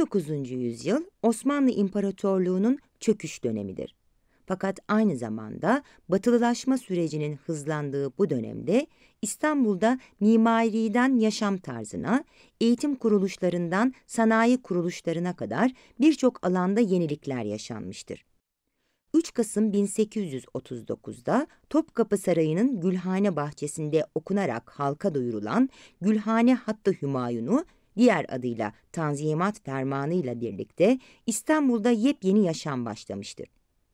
19. yüzyıl Osmanlı İmparatorluğu'nun çöküş dönemidir. Fakat aynı zamanda batılılaşma sürecinin hızlandığı bu dönemde İstanbul'da mimariden yaşam tarzına, eğitim kuruluşlarından sanayi kuruluşlarına kadar birçok alanda yenilikler yaşanmıştır. 3 Kasım 1839'da Topkapı Sarayı'nın Gülhane bahçesinde okunarak halka duyurulan Gülhane Hattı Hümayun'u diğer adıyla Tanzimat Fermanı ile birlikte İstanbul'da yepyeni yaşam başlamıştır.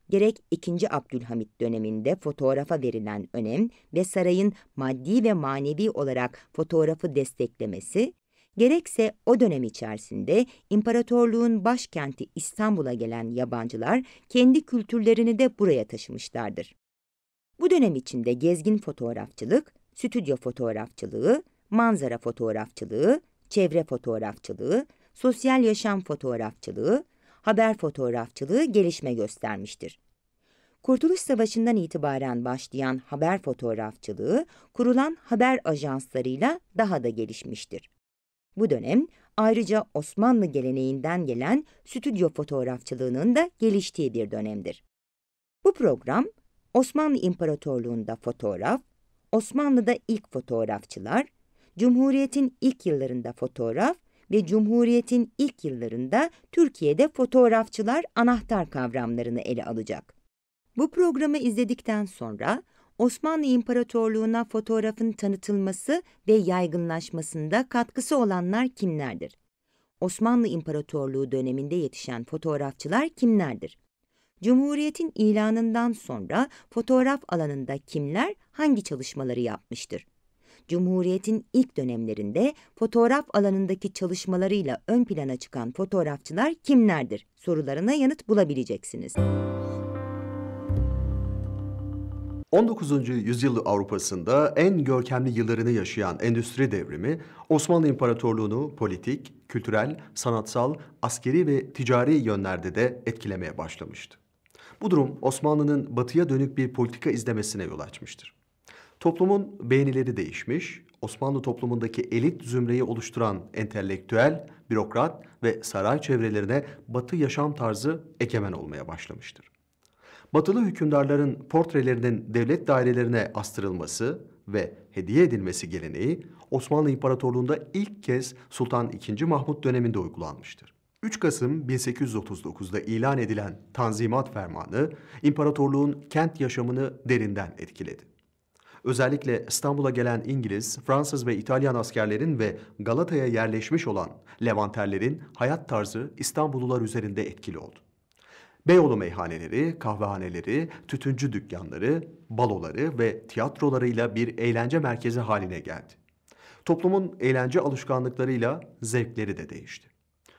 Gerek 2. Abdülhamit döneminde fotoğrafa verilen önem ve sarayın maddi ve manevi olarak fotoğrafı desteklemesi, gerekse o dönem içerisinde imparatorluğun başkenti İstanbul'a gelen yabancılar kendi kültürlerini de buraya taşımışlardır. Bu dönem içinde gezgin fotoğrafçılık, stüdyo fotoğrafçılığı, manzara fotoğrafçılığı, çevre fotoğrafçılığı, sosyal yaşam fotoğrafçılığı, haber fotoğrafçılığı gelişme göstermiştir. Kurtuluş Savaşı'ndan itibaren başlayan haber fotoğrafçılığı kurulan haber ajanslarıyla daha da gelişmiştir. Bu dönem ayrıca Osmanlı geleneğinden gelen stüdyo fotoğrafçılığının da geliştiği bir dönemdir. Bu program Osmanlı İmparatorluğu'nda fotoğraf, Osmanlı'da ilk fotoğrafçılar, Cumhuriyet'in ilk yıllarında fotoğraf ve Cumhuriyet'in ilk yıllarında Türkiye'de fotoğrafçılar anahtar kavramlarını ele alacak. Bu programı izledikten sonra Osmanlı İmparatorluğu'na fotoğrafın tanıtılması ve yaygınlaşmasında katkısı olanlar kimlerdir? Osmanlı İmparatorluğu döneminde yetişen fotoğrafçılar kimlerdir? Cumhuriyetin ilanından sonra fotoğraf alanında kimler hangi çalışmaları yapmıştır? Cumhuriyet'in ilk dönemlerinde fotoğraf alanındaki çalışmalarıyla ön plana çıkan fotoğrafçılar kimlerdir sorularına yanıt bulabileceksiniz. 19. yüzyıl Avrupa'sında en görkemli yıllarını yaşayan endüstri devrimi Osmanlı İmparatorluğunu politik, kültürel, sanatsal, askeri ve ticari yönlerde de etkilemeye başlamıştı. Bu durum Osmanlı'nın batıya dönük bir politika izlemesine yol açmıştır. Toplumun beğenileri değişmiş, Osmanlı toplumundaki elit zümreyi oluşturan entelektüel, bürokrat ve saray çevrelerine batı yaşam tarzı ekemen olmaya başlamıştır. Batılı hükümdarların portrelerinin devlet dairelerine astırılması ve hediye edilmesi geleneği Osmanlı İmparatorluğu'nda ilk kez Sultan II. Mahmut döneminde uygulanmıştır. 3 Kasım 1839'da ilan edilen Tanzimat Fermanı, imparatorluğun kent yaşamını derinden etkiledi özellikle İstanbul'a gelen İngiliz, Fransız ve İtalyan askerlerin ve Galata'ya yerleşmiş olan Levanterlerin hayat tarzı İstanbullular üzerinde etkili oldu. Beyoğlu meyhaneleri, kahvehaneleri, tütüncü dükkanları, baloları ve tiyatrolarıyla bir eğlence merkezi haline geldi. Toplumun eğlence alışkanlıklarıyla zevkleri de değişti.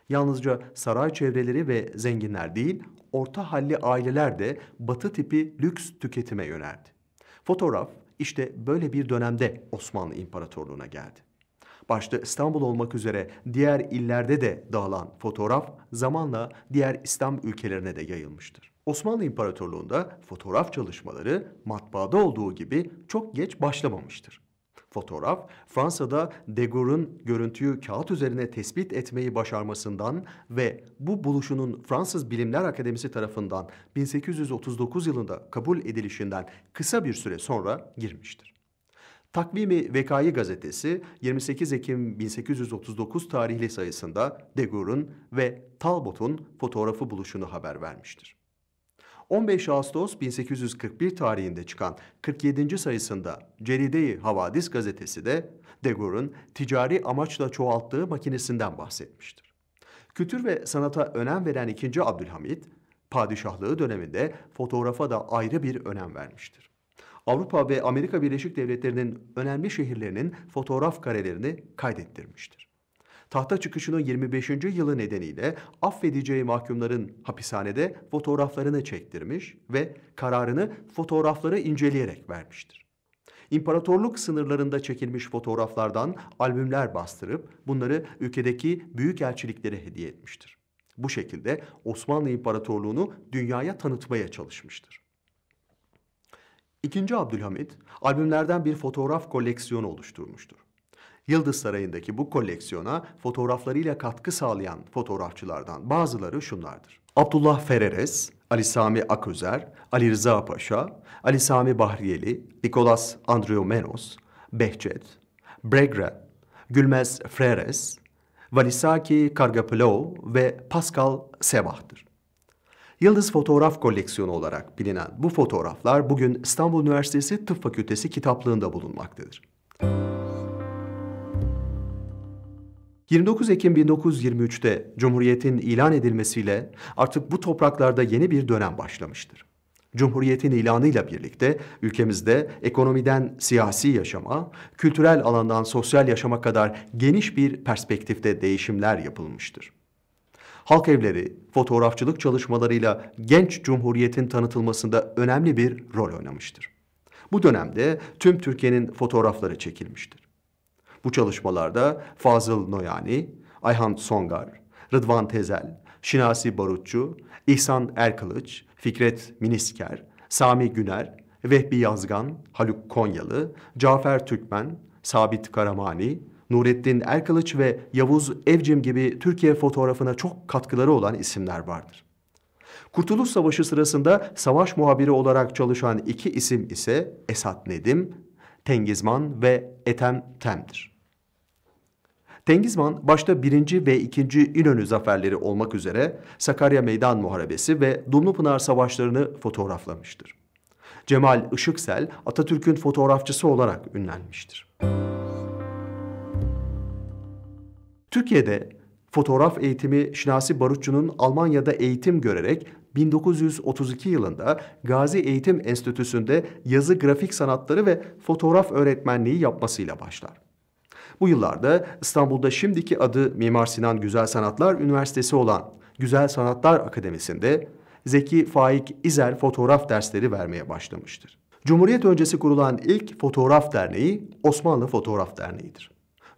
Yalnızca saray çevreleri ve zenginler değil, orta halli aileler de batı tipi lüks tüketime yöneldi. Fotoğraf, işte böyle bir dönemde Osmanlı İmparatorluğu'na geldi. Başta İstanbul olmak üzere diğer illerde de dağılan fotoğraf zamanla diğer İslam ülkelerine de yayılmıştır. Osmanlı İmparatorluğu'nda fotoğraf çalışmaları matbaada olduğu gibi çok geç başlamamıştır. Fotoğraf, Fransa'da de görüntüyü kağıt üzerine tespit etmeyi başarmasından ve bu buluşunun Fransız Bilimler Akademisi tarafından 1839 yılında kabul edilişinden kısa bir süre sonra girmiştir. Takvimi Vekayi gazetesi 28 Ekim 1839 tarihli sayısında De ve Talbot'un fotoğrafı buluşunu haber vermiştir. 15 Ağustos 1841 tarihinde çıkan 47. sayısında Ceride-i Havadis gazetesi de Degurun ticari amaçla çoğalttığı makinesinden bahsetmiştir. Kültür ve sanata önem veren 2. Abdülhamit, padişahlığı döneminde fotoğrafa da ayrı bir önem vermiştir. Avrupa ve Amerika Birleşik Devletleri'nin önemli şehirlerinin fotoğraf karelerini kaydettirmiştir. Tahta çıkışının 25. yılı nedeniyle affedeceği mahkumların hapishanede fotoğraflarını çektirmiş ve kararını fotoğrafları inceleyerek vermiştir. İmparatorluk sınırlarında çekilmiş fotoğraflardan albümler bastırıp bunları ülkedeki büyük elçiliklere hediye etmiştir. Bu şekilde Osmanlı İmparatorluğunu dünyaya tanıtmaya çalışmıştır. İkinci Abdülhamit albümlerden bir fotoğraf koleksiyonu oluşturmuştur. Yıldız Sarayı'ndaki bu koleksiyona fotoğraflarıyla katkı sağlayan fotoğrafçılardan bazıları şunlardır. Abdullah Fereres, Ali Sami Aküzer, Ali Rıza Paşa, Ali Sami Bahriyeli, Nikolas Andriomenos, Behçet, Bregre, Gülmez Freres, Valisaki Kargapilov ve Pascal Sebah'tır. Yıldız Fotoğraf Koleksiyonu olarak bilinen bu fotoğraflar bugün İstanbul Üniversitesi Tıp Fakültesi kitaplığında bulunmaktadır. Müzik 29 Ekim 1923'te Cumhuriyet'in ilan edilmesiyle artık bu topraklarda yeni bir dönem başlamıştır. Cumhuriyetin ilanıyla birlikte ülkemizde ekonomiden siyasi yaşama, kültürel alandan sosyal yaşama kadar geniş bir perspektifte değişimler yapılmıştır. Halk evleri, fotoğrafçılık çalışmalarıyla genç cumhuriyetin tanıtılmasında önemli bir rol oynamıştır. Bu dönemde tüm Türkiye'nin fotoğrafları çekilmiştir. Bu çalışmalarda Fazıl Noyani, Ayhan Songar, Rıdvan Tezel, Şinasi Barutçu, İhsan Erkılıç, Fikret Minisker, Sami Güner, Vehbi Yazgan, Haluk Konyalı, Cafer Türkmen, Sabit Karamani, Nurettin Erkılıç ve Yavuz Evcim gibi Türkiye fotoğrafına çok katkıları olan isimler vardır. Kurtuluş Savaşı sırasında savaş muhabiri olarak çalışan iki isim ise Esat Nedim, Tengizman ve Etem Tem'dir. Tengizman başta 1. ve 2. İnönü zaferleri olmak üzere Sakarya Meydan Muharebesi ve Dumlupınar Savaşlarını fotoğraflamıştır. Cemal Işıksel Atatürk'ün fotoğrafçısı olarak ünlenmiştir. Türkiye'de fotoğraf eğitimi Şinasi Barutçu'nun Almanya'da eğitim görerek 1932 yılında Gazi Eğitim Enstitüsü'nde yazı grafik sanatları ve fotoğraf öğretmenliği yapmasıyla başlar. Bu yıllarda İstanbul'da şimdiki adı Mimar Sinan Güzel Sanatlar Üniversitesi olan Güzel Sanatlar Akademisi'nde Zeki Faik İzer fotoğraf dersleri vermeye başlamıştır. Cumhuriyet öncesi kurulan ilk fotoğraf derneği Osmanlı Fotoğraf Derneği'dir.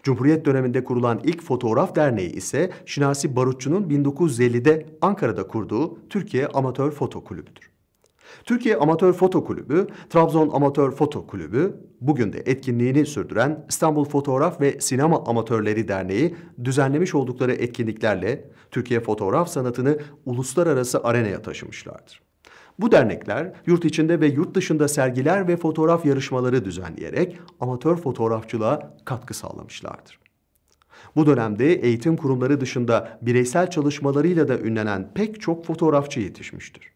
Cumhuriyet döneminde kurulan ilk fotoğraf derneği ise Şinasi Barutçu'nun 1950'de Ankara'da kurduğu Türkiye Amatör Foto Kulübü'dür. Türkiye Amatör Foto Kulübü, Trabzon Amatör Foto Kulübü, bugün de etkinliğini sürdüren İstanbul Fotoğraf ve Sinema Amatörleri Derneği düzenlemiş oldukları etkinliklerle Türkiye fotoğraf sanatını uluslararası arenaya taşımışlardır. Bu dernekler yurt içinde ve yurt dışında sergiler ve fotoğraf yarışmaları düzenleyerek amatör fotoğrafçılığa katkı sağlamışlardır. Bu dönemde eğitim kurumları dışında bireysel çalışmalarıyla da ünlenen pek çok fotoğrafçı yetişmiştir.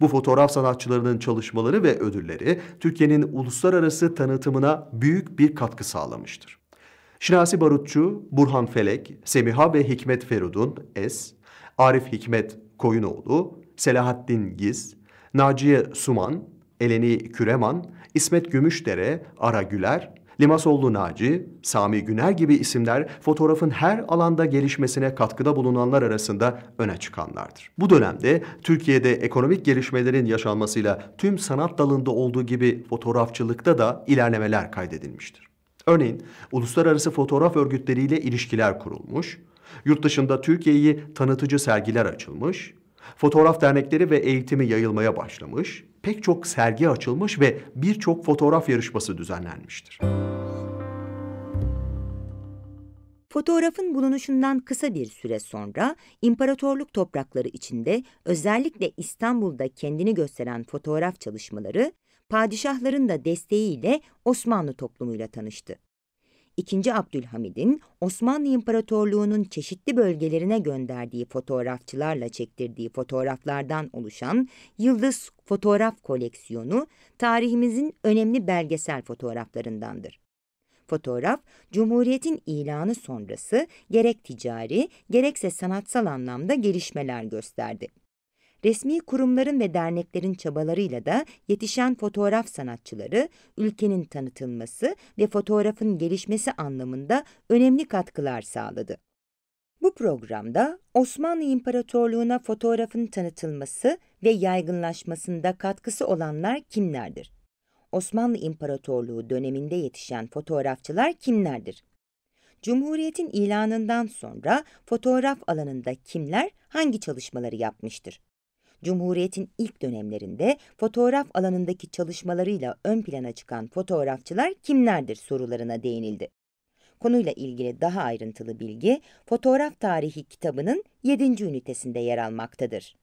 Bu fotoğraf sanatçılarının çalışmaları ve ödülleri Türkiye'nin uluslararası tanıtımına büyük bir katkı sağlamıştır. Şinasi Barutçu, Burhan Felek, Semiha ve Hikmet Ferudun S, Arif Hikmet Koyunoğlu, Selahattin Giz, Naciye Suman, Eleni Küreman, İsmet Gümüşdere, Ara Güler, Limasoğlu Naci, Sami Güner gibi isimler fotoğrafın her alanda gelişmesine katkıda bulunanlar arasında öne çıkanlardır. Bu dönemde Türkiye'de ekonomik gelişmelerin yaşanmasıyla tüm sanat dalında olduğu gibi fotoğrafçılıkta da ilerlemeler kaydedilmiştir. Örneğin uluslararası fotoğraf örgütleriyle ilişkiler kurulmuş, yurt dışında Türkiye'yi tanıtıcı sergiler açılmış, Fotoğraf dernekleri ve eğitimi yayılmaya başlamış, pek çok sergi açılmış ve birçok fotoğraf yarışması düzenlenmiştir. Fotoğrafın bulunuşundan kısa bir süre sonra imparatorluk toprakları içinde özellikle İstanbul'da kendini gösteren fotoğraf çalışmaları padişahların da desteğiyle Osmanlı toplumuyla tanıştı. 2. Abdülhamid'in Osmanlı İmparatorluğu'nun çeşitli bölgelerine gönderdiği fotoğrafçılarla çektirdiği fotoğraflardan oluşan Yıldız Fotoğraf Koleksiyonu tarihimizin önemli belgesel fotoğraflarındandır. Fotoğraf, Cumhuriyet'in ilanı sonrası gerek ticari gerekse sanatsal anlamda gelişmeler gösterdi resmi kurumların ve derneklerin çabalarıyla da yetişen fotoğraf sanatçıları, ülkenin tanıtılması ve fotoğrafın gelişmesi anlamında önemli katkılar sağladı. Bu programda Osmanlı İmparatorluğu'na fotoğrafın tanıtılması ve yaygınlaşmasında katkısı olanlar kimlerdir? Osmanlı İmparatorluğu döneminde yetişen fotoğrafçılar kimlerdir? Cumhuriyetin ilanından sonra fotoğraf alanında kimler hangi çalışmaları yapmıştır? Cumhuriyet'in ilk dönemlerinde fotoğraf alanındaki çalışmalarıyla ön plana çıkan fotoğrafçılar kimlerdir sorularına değinildi. Konuyla ilgili daha ayrıntılı bilgi Fotoğraf Tarihi kitabının 7. ünitesinde yer almaktadır.